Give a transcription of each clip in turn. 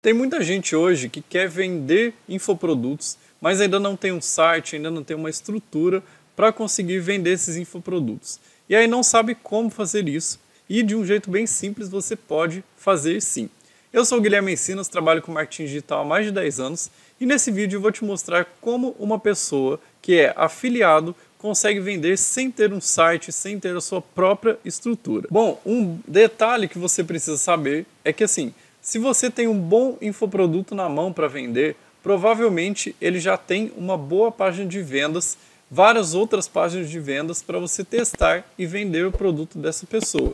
Tem muita gente hoje que quer vender infoprodutos, mas ainda não tem um site, ainda não tem uma estrutura para conseguir vender esses infoprodutos. E aí não sabe como fazer isso. E de um jeito bem simples você pode fazer sim. Eu sou o Guilherme Ensinas, trabalho com marketing digital há mais de 10 anos e nesse vídeo eu vou te mostrar como uma pessoa que é afiliado consegue vender sem ter um site, sem ter a sua própria estrutura. Bom, um detalhe que você precisa saber é que assim, se você tem um bom infoproduto na mão para vender, provavelmente ele já tem uma boa página de vendas, várias outras páginas de vendas para você testar e vender o produto dessa pessoa.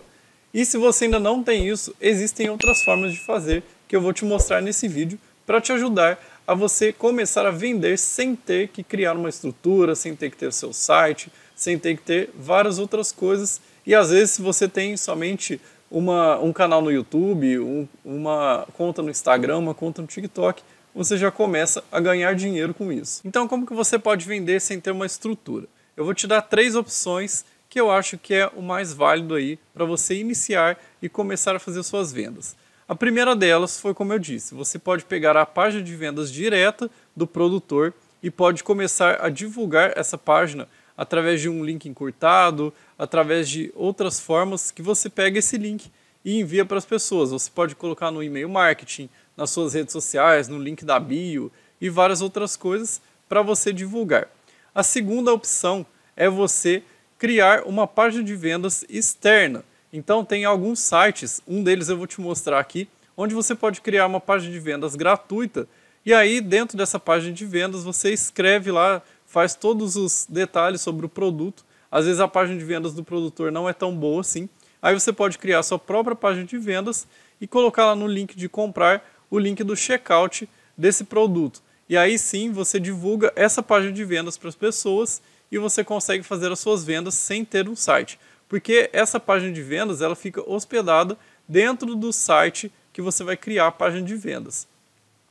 E se você ainda não tem isso, existem outras formas de fazer que eu vou te mostrar nesse vídeo para te ajudar a você começar a vender sem ter que criar uma estrutura, sem ter que ter o seu site, sem ter que ter várias outras coisas. E às vezes, se você tem somente uma, um canal no YouTube, um, uma conta no Instagram, uma conta no TikTok, você já começa a ganhar dinheiro com isso. Então, como que você pode vender sem ter uma estrutura? Eu vou te dar três opções que eu acho que é o mais válido aí para você iniciar e começar a fazer suas vendas. A primeira delas foi como eu disse, você pode pegar a página de vendas direta do produtor e pode começar a divulgar essa página através de um link encurtado, através de outras formas que você pega esse link e envia para as pessoas. Você pode colocar no e-mail marketing, nas suas redes sociais, no link da bio e várias outras coisas para você divulgar. A segunda opção é você criar uma página de vendas externa. Então tem alguns sites, um deles eu vou te mostrar aqui, onde você pode criar uma página de vendas gratuita. E aí dentro dessa página de vendas você escreve lá faz todos os detalhes sobre o produto. Às vezes a página de vendas do produtor não é tão boa assim. Aí você pode criar sua própria página de vendas e colocar lá no link de comprar o link do checkout desse produto. E aí sim você divulga essa página de vendas para as pessoas e você consegue fazer as suas vendas sem ter um site. Porque essa página de vendas ela fica hospedada dentro do site que você vai criar a página de vendas.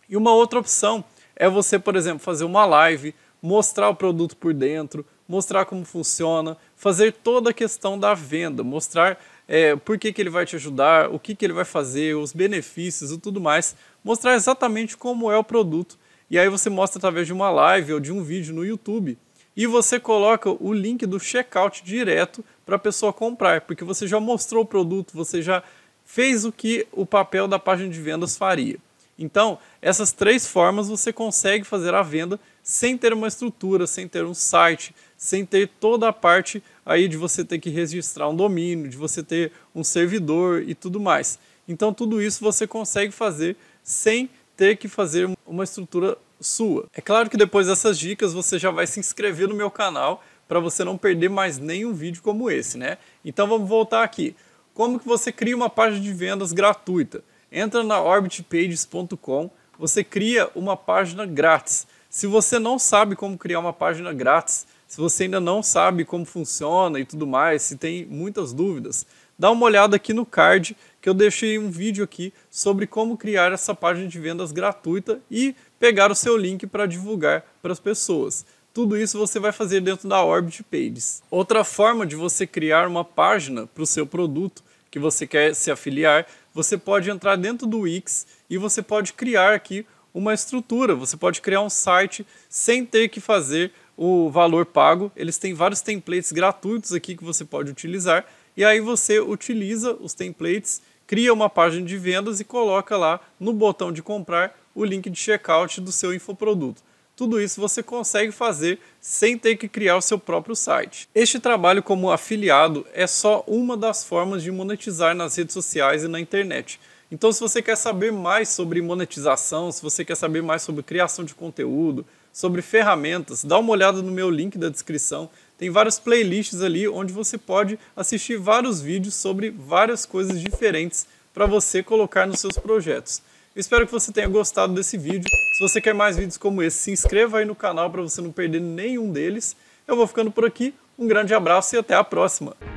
E uma outra opção é você, por exemplo, fazer uma live mostrar o produto por dentro, mostrar como funciona, fazer toda a questão da venda, mostrar é, por que, que ele vai te ajudar, o que, que ele vai fazer, os benefícios e tudo mais, mostrar exatamente como é o produto. E aí você mostra através de uma live ou de um vídeo no YouTube e você coloca o link do checkout direto para a pessoa comprar, porque você já mostrou o produto, você já fez o que o papel da página de vendas faria. Então, essas três formas você consegue fazer a venda sem ter uma estrutura, sem ter um site, sem ter toda a parte aí de você ter que registrar um domínio, de você ter um servidor e tudo mais. Então tudo isso você consegue fazer sem ter que fazer uma estrutura sua. É claro que depois dessas dicas você já vai se inscrever no meu canal para você não perder mais nenhum vídeo como esse, né? Então vamos voltar aqui. Como que você cria uma página de vendas gratuita? Entra na orbitpages.com, você cria uma página grátis. Se você não sabe como criar uma página grátis, se você ainda não sabe como funciona e tudo mais, se tem muitas dúvidas, dá uma olhada aqui no card que eu deixei um vídeo aqui sobre como criar essa página de vendas gratuita e pegar o seu link para divulgar para as pessoas. Tudo isso você vai fazer dentro da Orbit Pages. Outra forma de você criar uma página para o seu produto que você quer se afiliar, você pode entrar dentro do Wix e você pode criar aqui uma estrutura. Você pode criar um site sem ter que fazer o valor pago. Eles têm vários templates gratuitos aqui que você pode utilizar. E aí você utiliza os templates, cria uma página de vendas e coloca lá no botão de comprar o link de checkout do seu infoproduto. Tudo isso você consegue fazer sem ter que criar o seu próprio site. Este trabalho como afiliado é só uma das formas de monetizar nas redes sociais e na internet. Então, se você quer saber mais sobre monetização, se você quer saber mais sobre criação de conteúdo, sobre ferramentas, dá uma olhada no meu link da descrição. Tem várias playlists ali onde você pode assistir vários vídeos sobre várias coisas diferentes para você colocar nos seus projetos. Eu espero que você tenha gostado desse vídeo. Se você quer mais vídeos como esse, se inscreva aí no canal para você não perder nenhum deles. Eu vou ficando por aqui. Um grande abraço e até a próxima!